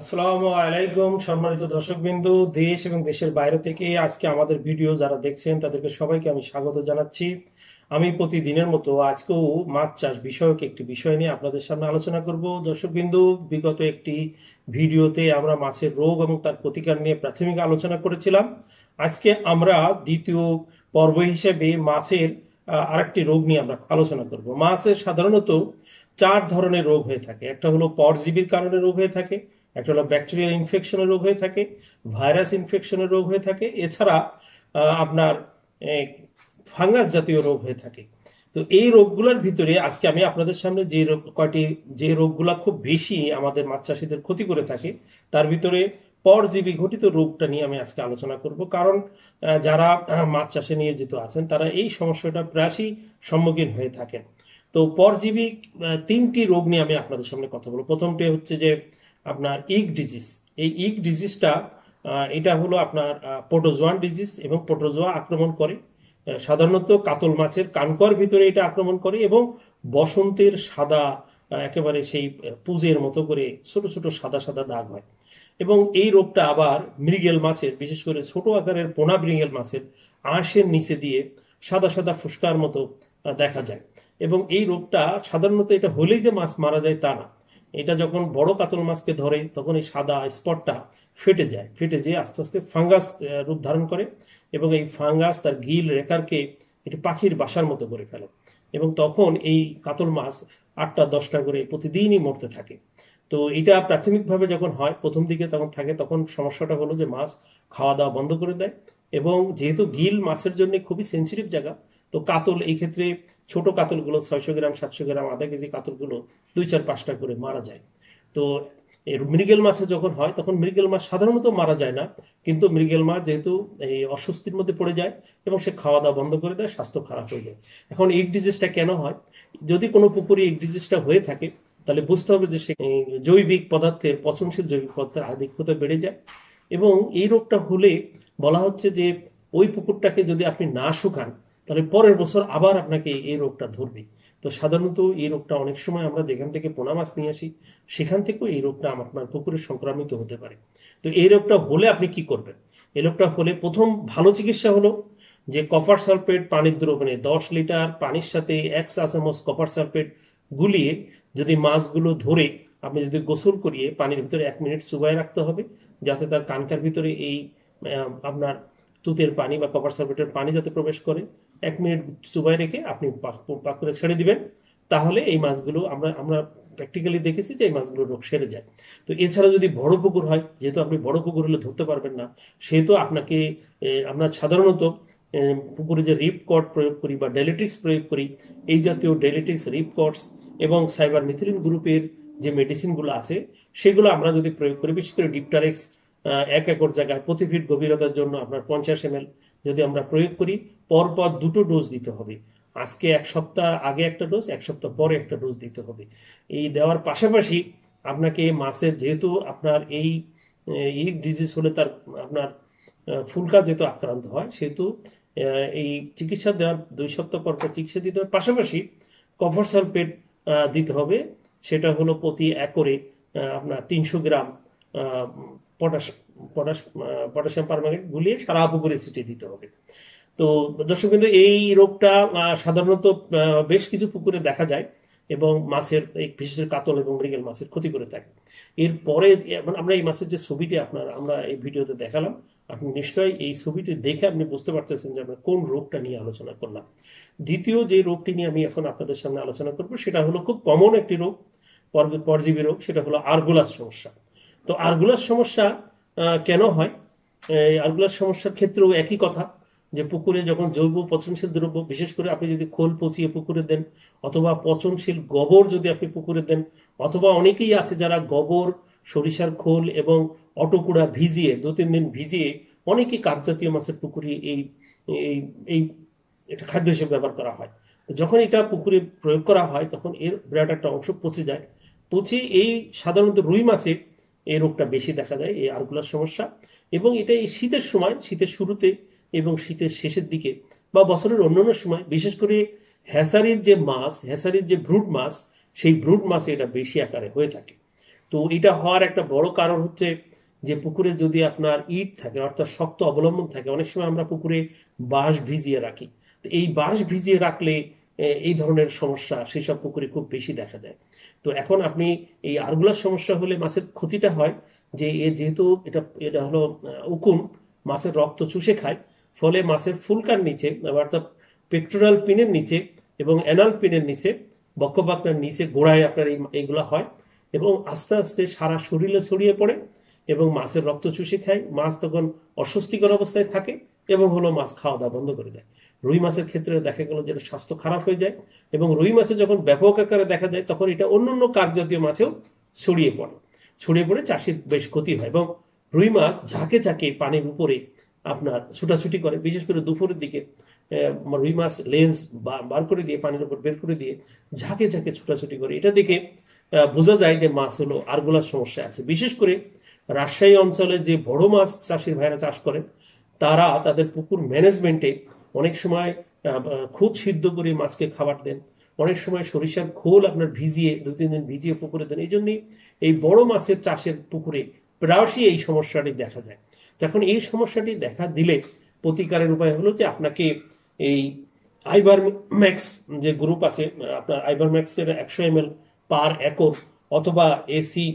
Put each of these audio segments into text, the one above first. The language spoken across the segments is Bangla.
আসসালামু আলাইকুম সম্মানিত দর্শকবৃন্দ দেশ এবং দেশের বাইরে থেকে আজকে আমাদের ভিডিও যারা দেখছেন তাদেরকে সবাইকে আমি স্বাগত জানাচ্ছি আমি প্রতিদিনের মতো আজকেও মাছ চাষ বিষয়ক একটি বিষয় নিয়ে আপনাদের সামনে আলোচনা করব বিন্দু বিগত একটি ভিডিওতে আমরা মাছের রোগ এবং তার প্রতিকার নিয়ে প্রাথমিক আলোচনা করেছিলাম আজকে আমরা দ্বিতীয় পর্ব হিসেবে মাছের আরেকটি রোগ নিয়ে আমরা আলোচনা করব মাছের সাধারণত চার ধরনের রোগ হয়ে থাকে একটা হলো পরজীবীর কারণে রোগ হয়ে থাকে একটা হলো ব্যাকটেরিয়াল ইনফেকশনের রোগ হয়ে থাকে ভাইরাস ইনফেকশনের রোগ হয়ে থাকে এছাড়া আপনার ফাঙ্গাস জাতীয় রোগ হয়ে থাকে তো এই রোগগুলোর ভিতরে আজকে আমি আপনাদের সামনে যে রোগ কয়টি যে রোগগুলা খুব বেশি আমাদের মাছ চাষিদের ক্ষতি করে থাকে তার ভিতরে পরজীবী ঘটিত রোগটা নিয়ে আমি আজকে আলোচনা করব কারণ যারা মাছ চাষে নিয়োজিত আছেন তারা এই সমস্যাটা প্রায়শই সম্মুখীন হয়ে থাকেন তো পরজীবী তিনটি রোগ নিয়ে আমি আপনাদের সামনে কথা বলবো প্রথমটি হচ্ছে যে আপনার ইক ডিজিজ এই ইক ডিজিজটা এটা হলো আপনার পোটোজোয়ান ডিজিজ এবং পোটোজোয়া আক্রমণ করে সাধারণত কাতল মাছের কানকর ভিতরে এটা আক্রমণ করে এবং বসন্তের সাদা একেবারে সেই পুজের মতো করে ছোট ছোট সাদা সাদা দাগ হয় এবং এই রোগটা আবার মৃগেল মাছের বিশেষ করে ছোট আকারের পোনা মৃগেল মাছের আঁশের নিচে দিয়ে সাদা সাদা ফুসকার মতো দেখা যায় এবং এই রোগটা সাধারণত এটা হলেই যে মাছ মারা যায় তা না এটা যখন বড় কাতল মাছকে ধরে তখন এই সাদা স্পটটা ফেটে যায় ফেটে যেয়ে আস্তে আস্তে ফাঙ্গাস রূপ ধারণ করে এবং এই ফাঙ্গাস তার গিল রেকারকে এটি পাখির বাসার মতো করে ফেলে এবং তখন এই কাতল মাছ আটটা দশটা করে প্রতিদিনই মরতে থাকে তো এটা প্রাথমিকভাবে যখন হয় প্রথম দিকে তখন থাকে তখন সমস্যাটা হলো যে মাছ খাওয়া দাওয়া বন্ধ করে দেয় এবং যেহেতু গিল মাছের জন্য খুবই সেন্সিটিভ জায়গা তো কাতল এই ক্ষেত্রে ছোট কাতলগুলো ছয়শো গ্রাম সাতশো গ্রাম আধা কেজি কাতলগুলো দুই চার পাঁচটা করে মারা যায় তো এর মৃগেল মাছে যখন হয় তখন মৃগেল মাছ সাধারণত মারা যায় না কিন্তু মৃগেল মাছ যেহেতু এই অস্বস্তির মধ্যে পড়ে যায় এবং সে খাওয়া দাওয়া বন্ধ করে দেয় স্বাস্থ্য খারাপ হয়ে যায় এখন এই ডিজিজটা কেন হয় যদি কোনো পুকুরে এই ডিজিজটা হয়ে থাকে তাহলে বুঝতে হবে যে সে জৈবিক পদার্থের পচনশীল জৈবিক পদার্থের আধিক্যতা বেড়ে যায় এবং এই রোগটা হলে বলা হচ্ছে যে ওই পুকুরটাকে যদি আপনি না শুকান তাহলে পরের বছর আবার আপনাকে এই রোগটা ধরবে তো সাধারণত এই রোগটা অনেক সময় আমরা যেখান থেকে পোনা মাছ নিয়ে আসি সেখান থেকেও এই রোগটা আপনার মানে পুকুরে সংক্রামিত হতে পারে তো এই রোগটা হলে আপনি কি করবেন এই রোগটা হলে প্রথম ভালো চিকিৎসা হলো যে কপার সালফেট পানির দ্রবণে দশ লিটার পানির সাথে এক চামচ কপার সালফেট গুলিয়ে যদি মাছগুলো ধরে আপনি যদি গোসল করিয়ে পানির ভিতরে এক মিনিট চুবাই রাখতে হবে যাতে তার কানকার ভিতরে এই আপনার তুতের পানি বা কপার সালফেটের পানি যাতে প্রবেশ করে এক মিনিট চুবাই রেখে আপনি পাক করে ছেড়ে দিবেন তাহলে এই মাছগুলো আমরা আমরা প্র্যাকটিক্যালি দেখেছি যে এই মাছগুলো রোগ সেরে যায় তো এছাড়া যদি বড় পুকুর হয় যেহেতু আপনি বড় পুকুর হলে ধরতে পারবেন না সেহেতু আপনাকে আমরা সাধারণত পুকুরে যে রিপ কট প্রয়োগ করি বা ডেলেটিক্স প্রয়োগ করি এই জাতীয় ডেলেটিক্স রিপ কটস এবং সাইবার মিথিলিন গ্রুপের যে মেডিসিনগুলো আছে সেগুলো আমরা যদি প্রয়োগ করি বিশেষ করে ডিপটারেক্স এক একর জায়গায় প্রতি ফিট গভীরতার জন্য আপনার পঞ্চাশ এম যদি আমরা প্রয়োগ করি পরপর দুটো ডোজ দিতে হবে আজকে এক সপ্তাহ আগে একটা ডোজ এক সপ্তাহ পরে একটা ডোজ দিতে হবে এই দেওয়ার পাশাপাশি আপনাকে মাছের যেহেতু আপনার এই এই ডিজিজ হলে তার আপনার ফুলকা যেহেতু আক্রান্ত হয় সেহেতু এই চিকিৎসা দেওয়ার দুই সপ্তাহ পর পর চিকিৎসা দিতে হবে পাশাপাশি কভার সালফেট দিতে হবে সেটা হলো প্রতি একরে আপনার তিনশো gram potash potash potassium permanganate গুলিয়ে সারা পুকুরে ছিটিয়ে দিতে হবে তো দর্শক কিন্তু এই রোগটা সাধারণত বেশ কিছু পুকুরে দেখা যায় এবং মাছের এই বিশেষ কাতল এবং মৃগেল মাছের ক্ষতি করে থাকে এরপরে মানে আমরা এই মাছের যে ছবিটি আপনার আমরা এই ভিডিওতে দেখালাম আপনি নিশ্চয়ই এই ছবিটি দেখে আপনি বুঝতে পারতেছেন যে আমরা কোন রোগটা নিয়ে আলোচনা করলাম দ্বিতীয় যে রোগটি নিয়ে আমি এখন আপনাদের সামনে আলোচনা করব সেটা হলো খুব কমন একটি রোগ পরজীবী রোগ সেটা হলো আর্গুলাস সমস্যা তো আরগুলার সমস্যা কেন হয় আরগুলার সমস্যার ক্ষেত্রেও একই কথা যে পুকুরে যখন জৈব পচনশীল দ্রব্য বিশেষ করে আপনি যদি খোল পচিয়ে পুকুরে দেন অথবা পচনশীল গোবর যদি আপনি পুকুরে দেন অথবা অনেকেই আছে যারা গোবর সরিষার খোল এবং অটোকুড়া ভিজিয়ে দু তিন দিন ভিজিয়ে অনেকেই কাপজাতীয় মাছের পুকুরে এই এই এই এটা খাদ্য হিসেবে ব্যবহার করা হয় যখন এটা পুকুরে প্রয়োগ করা হয় তখন এর বিরাট একটা অংশ পচে যায় পচে এই সাধারণত রুই মাছের এই রোগটা বেশি দেখা যায় এই আরগুলার সমস্যা এবং এটা এই শীতের সময় শীতের শুরুতে এবং শীতের শেষের দিকে বা বছরের অন্যান্য সময় বিশেষ করে হ্যাসারির যে মাছ হ্যাসারির যে ব্রুড মাছ সেই ব্রুড মাছে এটা বেশি আকারে হয়ে থাকে তো এটা হওয়ার একটা বড় কারণ হচ্ছে যে পুকুরে যদি আপনার ইট থাকে অর্থাৎ শক্ত অবলম্বন থাকে অনেক সময় আমরা পুকুরে বাঁশ ভিজিয়ে রাখি তো এই বাঁশ ভিজিয়ে রাখলে এই ধরনের সমস্যা সেসব পুকুরে খুব বেশি দেখা যায় তো এখন আপনি এই আরগুলার সমস্যা হলে মাছের ক্ষতিটা হয় যে এ যেহেতু এটা এটা হলো উকুন মাছের রক্ত চুষে খায় ফলে মাছের ফুলকার নিচে অর্থাৎ পেক্টোরাল পিনের নিচে এবং অ্যানাল পিনের নিচে বক্ষবাকনার নিচে গোড়ায় আপনার এই এইগুলো হয় এবং আস্তে আস্তে সারা শরীরে ছড়িয়ে পড়ে এবং মাছের রক্ত চুষে খায় মাছ তখন অস্বস্তিকর অবস্থায় থাকে এবং হলো মাছ খাওয়া দাওয়া বন্ধ করে দেয় রুই মাছের ক্ষেত্রে দেখা গেল যেটা স্বাস্থ্য খারাপ হয়ে যায় এবং রুই মাছে যখন ব্যাপক আকারে দেখা যায় তখন এটা অন্য অন্য জাতীয় মাছেও ছড়িয়ে পড়ে ছড়িয়ে পড়ে চাষির বেশ ক্ষতি হয় এবং রুই মাছ ঝাঁকে ঝাঁকে পানির উপরে আপনার ছুটাছুটি করে বিশেষ করে দুপুরের দিকে রুই মাছ লেন্স বার করে দিয়ে পানির উপর বের করে দিয়ে ঝাঁকে ঝাঁকে ছুটাছুটি করে এটা দেখে বোঝা যায় যে মাছ হলো আরগোলার সমস্যা আছে বিশেষ করে রাজশাহী অঞ্চলে যে বড় মাছ চাষির ভাইরা চাষ করে তারা তাদের পুকুর ম্যানেজমেন্টে অনেক সময় খুব সিদ্ধ করে মাছকে খাবার দেন অনেক সময় সরিষার খোল আপনার ভিজিয়ে দু তিন দিন ভিজিয়ে পুকুরে দেন এই জন্যই এই বড় মাছের চাষের পুকুরে প্রায়শই এই সমস্যাটি দেখা যায় তখন এই সমস্যাটি দেখা দিলে প্রতিকারের উপায় হলো যে আপনাকে এই আইবার ম্যাক্স যে গ্রুপ আছে আপনার আইবার ম্যাক্সের একশো এম এল পার একর অথবা EC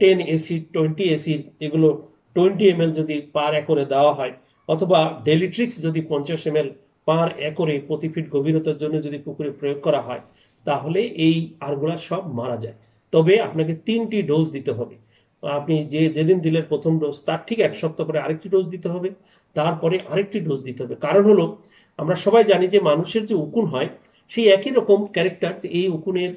ten EC twenty EC এগুলো টোয়েন্টি এম যদি পার একরে দেওয়া হয় অথবা ডেলিট্রিক্স যদি পঞ্চাশ এম পার একরে প্রতি ফিট গভীরতার জন্য যদি পুকুরে প্রয়োগ করা হয় তাহলে এই আরগুলা সব মারা যায় তবে আপনাকে তিনটি ডোজ দিতে হবে আপনি যে যেদিন দিলেন প্রথম ডোজ তার ঠিক এক সপ্তাহ পরে আরেকটি ডোজ দিতে হবে তারপরে আরেকটি ডোজ দিতে হবে কারণ হলো আমরা সবাই জানি যে মানুষের যে উকুন হয় সেই একই রকম ক্যারেক্টার এই উকুনের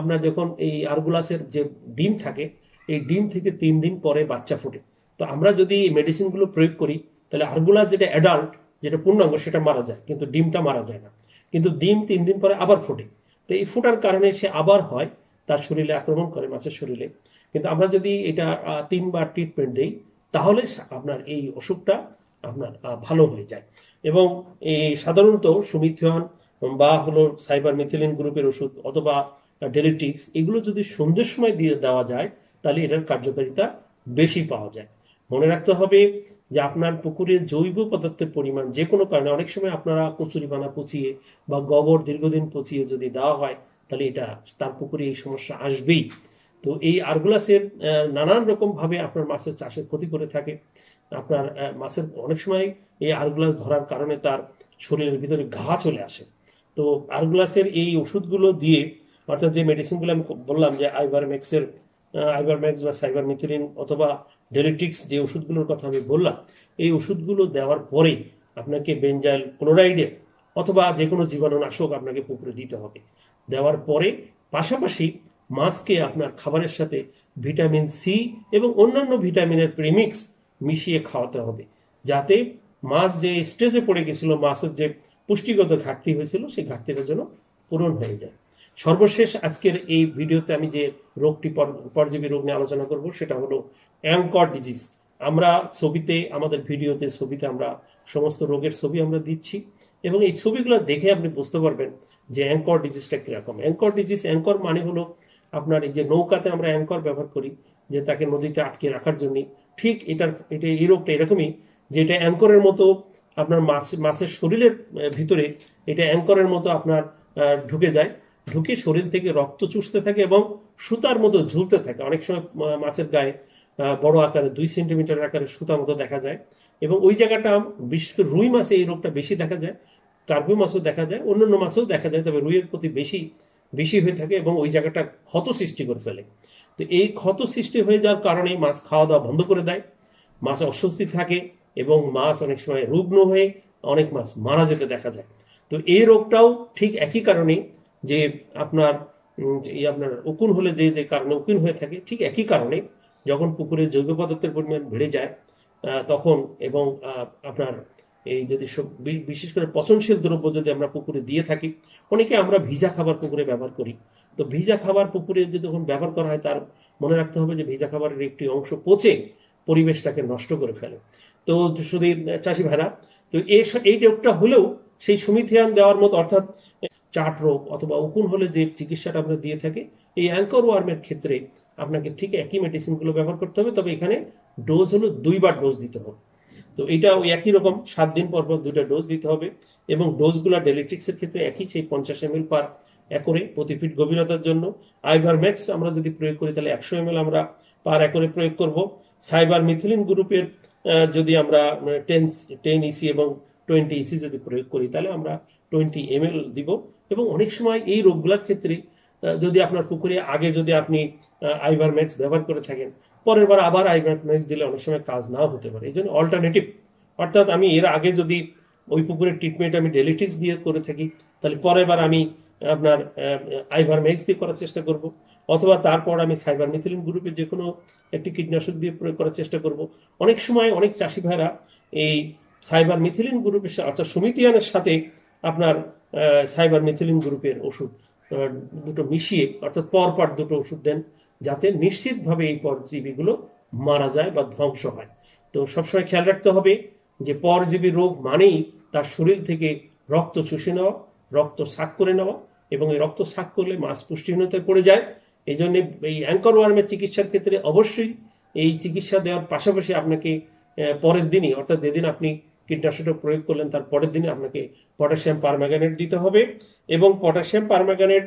আপনার যখন এই আরগুলাসের যে ডিম থাকে এই ডিম থেকে তিন দিন পরে বাচ্চা ফোটে তো আমরা যদি মেডিসিনগুলো প্রয়োগ করি তাহলে আরগুলা যেটা অ্যাডাল্ট যেটা পূর্ণাঙ্গ সেটা মারা যায় কিন্তু ডিমটা মারা যায় না কিন্তু ডিম তিন দিন পরে আবার ফোটে তো এই ফোটার কারণে সে আবার হয় তার শরীরে আক্রমণ করে মাছের শরীরে কিন্তু আমরা যদি এটা তিনবার ট্রিটমেন্ট দিই তাহলে আপনার এই অসুখটা আপনার ভালো হয়ে যায় এবং এই সাধারণত সুমিথিয়ন বা হলো সাইবার মিথিলিন গ্রুপের ওষুধ অথবা ডেলিটিক্স এগুলো যদি সন্ধ্যের সময় দিয়ে দেওয়া যায় তাহলে এটার কার্যকারিতা বেশি পাওয়া যায় মনে রাখতে হবে যে আপনার পুকুরে জৈব পদার্থের পরিমাণ যে কোনো কারণে অনেক সময় আপনারা কচুরি বানা পচিয়ে বা গোবর দীর্ঘদিন পচিয়ে যদি দেওয়া হয় তাহলে এটা তার পুকুরে এই সমস্যা আসবেই তো এই আরগুলাসের নানান রকমভাবে আপনার মাছের চাষের ক্ষতি করে থাকে আপনার মাছের অনেক সময় এই আরগুলাস ধরার কারণে তার শরীরের ভিতরে ঘা চলে আসে তো আরগুলাসের এই ওষুধগুলো দিয়ে অর্থাৎ যে মেডিসিনগুলো আমি বললাম যে আইবার ম্যাক্সের আইবার ম্যাক্স বা সাইবার মিথিলিন অথবা ডেলেটিক্স যে ওষুধগুলোর কথা আমি বললাম এই ওষুধগুলো দেওয়ার পরেই আপনাকে বেঞ্জাইল ক্লোরাইডে অথবা যে কোনো জীবাণুনাশক আপনাকে পুকুরে দিতে হবে দেওয়ার পরে পাশাপাশি মাছকে আপনার খাবারের সাথে ভিটামিন সি এবং অন্যান্য ভিটামিনের প্রেমিক্স মিশিয়ে খাওয়াতে হবে যাতে মাছ যে স্টেজে পড়ে গেছিল মাছের যে পুষ্টিগত ঘাটতি হয়েছিল সেই ঘাটতিটা যেন পূরণ হয়ে যায় সর্বশেষ আজকের এই ভিডিওতে আমি যে রোগটি পরজীবী রোগ নিয়ে আলোচনা করব সেটা হলো অ্যাঙ্কর ডিজিজ আমরা ছবিতে আমাদের ভিডিওতে ছবিতে আমরা সমস্ত রোগের ছবি আমরা দিচ্ছি এবং এই ছবিগুলো দেখে আপনি বুঝতে পারবেন যে অ্যাংকর ডিজিজটা কীরকম অ্যাংকর ডিজিজ অ্যাঙ্কর মানে হলো আপনার এই যে নৌকাতে আমরা অ্যাঙ্কর ব্যবহার করি যে তাকে নদীতে আটকে রাখার জন্য ঠিক এটার এটা এই রোগটা এরকমই যে এটা অ্যাঙ্করের মতো আপনার মাছ মাছের শরীরের ভিতরে এটা অ্যাঙ্করের মতো আপনার ঢুকে যায় ঢুকে শরীর থেকে রক্ত চুষতে থাকে এবং সুতার মতো ঝুলতে থাকে অনেক সময় মাছের গায়ে বড় আকারে দুই সেন্টিমিটার আকারে সুতার মতো দেখা যায় এবং ওই জায়গাটা বিশেষ করে রুই মাছে এই রোগটা বেশি দেখা যায় কার্পু মাছও দেখা যায় অন্যান্য মাছও দেখা যায় তবে রুইয়ের প্রতি বেশি বেশি হয়ে থাকে এবং ওই জায়গাটা ক্ষত সৃষ্টি করে ফেলে তো এই ক্ষত সৃষ্টি হয়ে যাওয়ার কারণে মাছ খাওয়া দাওয়া বন্ধ করে দেয় মাছ অস্বস্তি থাকে এবং মাছ অনেক সময় রুগ্ন হয়ে অনেক মাছ মারা যেতে দেখা যায় তো এই রোগটাও ঠিক একই কারণে যে আপনার এই আপনার উকুন হলে যে যে কারণে উকুন হয়ে থাকে ঠিক একই কারণে যখন পুকুরে জৈব পদার্থের পরিমাণ বেড়ে যায় তখন এবং আপনার এই যদি বিশেষ করে পচনশীল দ্রব্য যদি আমরা পুকুরে দিয়ে থাকি অনেকে আমরা ভিজা খাবার পুকুরে ব্যবহার করি তো ভিজা খাবার পুকুরে যদি যখন ব্যবহার করা হয় তার মনে রাখতে হবে যে ভিজা খাবারের একটি অংশ পচে পরিবেশটাকে নষ্ট করে ফেলে তো শুধু চাষি ভাড়া তো এই রোগটা হলেও সেই সুমিথিয়াম দেওয়ার মতো অর্থাৎ চাট রোগ অথবা উকুন হলে যে চিকিৎসাটা আমরা দিয়ে থাকি এই অ্যাঙ্কর ওয়ার্মের ক্ষেত্রে আপনাকে ঠিক একই মেডিসিনগুলো ব্যবহার করতে হবে তবে এখানে ডোজ হলো দুইবার ডোজ দিতে হবে তো এটা ওই একই রকম সাত দিন পর পর দুটা ডোজ দিতে হবে এবং ডোজগুলো ডেলিট্রিক্সের ক্ষেত্রে একই সেই পঞ্চাশ এম পার একরে প্রতি ফিট গভীরতার জন্য আইভার ম্যাক্স আমরা যদি প্রয়োগ করি তাহলে একশো এম আমরা পার একরে প্রয়োগ করব সাইবার মিথিলিন গ্রুপের যদি আমরা মানে, টেন টেন ইসি e এবং টোয়েন্টি ইসি e যদি প্রয়োগ করি তাহলে আমরা টোয়েন্টি এম এল দিব এবং অনেক সময় এই রোগগুলোর ক্ষেত্রে যদি আপনার পুকুরে আগে যদি আপনি আইভার ম্যাক্স ব্যবহার করে থাকেন পরের বার আবার আইভার ম্যাক্স দিলে অনেক সময় কাজ নাও হতে পারে এই জন্য অল্টারনেটিভ অর্থাৎ আমি এর আগে যদি ওই পুকুরের ট্রিটমেন্ট আমি ডেলিটিস দিয়ে করে থাকি তাহলে পরের বার আমি আপনার আইভার ম্যাক্স দিয়ে করার চেষ্টা করব অথবা তারপর আমি সাইবার মিথিলিন গ্রুপে যে কোনো একটি কীটনাশক দিয়ে প্রয়োগ করার চেষ্টা করব অনেক সময় অনেক চাষি ভাইরা এই সাইবার মিথিলিন গ্রুপের অর্থাৎ সমিতিয়ানের সাথে আপনার সাইবার মিথিলিন গ্রুপের ওষুধ দুটো মিশিয়ে অর্থাৎ পরপর দুটো ওষুধ দেন যাতে নিশ্চিতভাবে এই পরজীবীগুলো মারা যায় বা ধ্বংস হয় তো সবসময় খেয়াল রাখতে হবে যে পরজীবী রোগ মানেই তার শরীর থেকে রক্ত চুষে নেওয়া রক্ত সাক করে নেওয়া এবং এই রক্ত সাক করলে মাছ পুষ্টিহীনতায় পড়ে যায় এই জন্য এই অ্যাঙ্কর ওয়ার্মের চিকিৎসার ক্ষেত্রে অবশ্যই এই চিকিৎসা দেওয়ার পাশাপাশি আপনাকে পরের দিনই অর্থাৎ যেদিন আপনি কীটনাশকটা প্রয়োগ করলেন তার পরের দিনে আপনাকে পটাশিয়াম পারম্যাগানেট দিতে হবে এবং পটাশিয়াম পারম্যাগানেট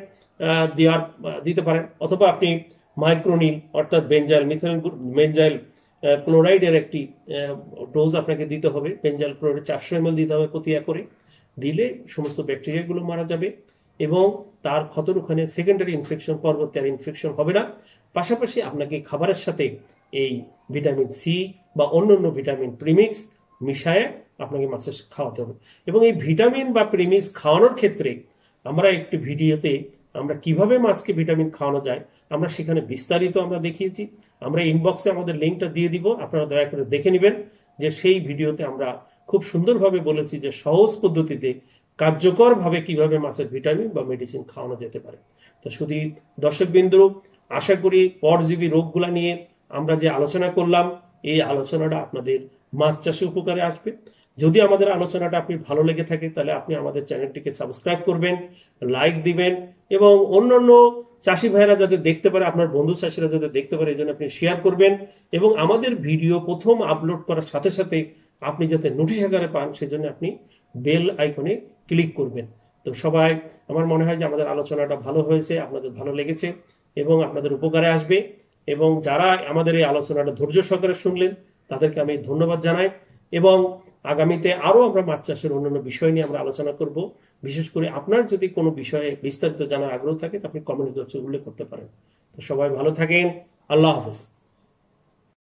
দেওয়ার দিতে পারেন অথবা আপনি মাইক্রোনিল অর্থাৎ বেঞ্জাইল মিথেন বেঞ্জাইল ক্লোরাইডের একটি ডোজ আপনাকে দিতে হবে বেঞ্জাইল ক্লোরাইড চারশো এমএল দিতে হবে প্রতি একরে দিলে সমস্ত ব্যাকটেরিয়াগুলো মারা যাবে এবং তার ক্ষতর ওখানে সেকেন্ডারি ইনফেকশন পরবর্তী আর ইনফেকশন হবে না পাশাপাশি আপনাকে খাবারের সাথে এই ভিটামিন সি বা অন্যান্য ভিটামিন প্রিমিক্স মিশায়ে আপনাকে মাছের খাওয়াতে হবে এবং এই ভিটামিন বা প্রেমিক্স খাওয়ানোর ক্ষেত্রে আমরা একটি ভিডিওতে আমরা কিভাবে মাছকে ভিটামিন খাওয়ানো যায় আমরা সেখানে বিস্তারিত আমরা দেখিয়েছি আমরা ইনবক্সে আমাদের লিঙ্কটা দিয়ে দিব আপনারা দয়া করে দেখে নেবেন যে সেই ভিডিওতে আমরা খুব সুন্দরভাবে বলেছি যে সহজ পদ্ধতিতে কার্যকরভাবে কিভাবে মাছের ভিটামিন বা মেডিসিন খাওয়ানো যেতে পারে তো শুধু দর্শকবৃন্দ আশা করি পরজীবী রোগগুলা নিয়ে আমরা যে আলোচনা করলাম এই আলোচনাটা আপনাদের মাছ চাষে উপকারে আসবে যদি আমাদের আলোচনাটা আপনি ভালো লেগে থাকে তাহলে আপনি আমাদের চ্যানেলটিকে সাবস্ক্রাইব করবেন লাইক দিবেন এবং অন্যান্য চাষি ভাইরা যাতে দেখতে পারে আপনার বন্ধু চাষিরা যাতে দেখতে পারে এই জন্য আপনি শেয়ার করবেন এবং আমাদের ভিডিও প্রথম আপলোড করার সাথে সাথে আপনি যাতে নোটিশ আকারে পান সেজন্য আপনি বেল আইকনে ক্লিক করবেন তো সবাই আমার মনে হয় যে আমাদের আলোচনাটা ভালো হয়েছে আপনাদের ভালো লেগেছে এবং আপনাদের উপকারে আসবে এবং যারা আমাদের এই আলোচনাটা ধৈর্য সহকারে শুনলেন তাদেরকে আমি ধন্যবাদ জানাই এবং আগামীতে আরও আমরা মাছ চাষের অন্যান্য বিষয় নিয়ে আমরা আলোচনা করব বিশেষ করে আপনার যদি কোনো বিষয়ে বিস্তারিত জানার আগ্রহ থাকে আপনি কমেন্ট উল্লেখ করতে পারেন তো সবাই ভালো থাকেন আল্লাহ হাফিজ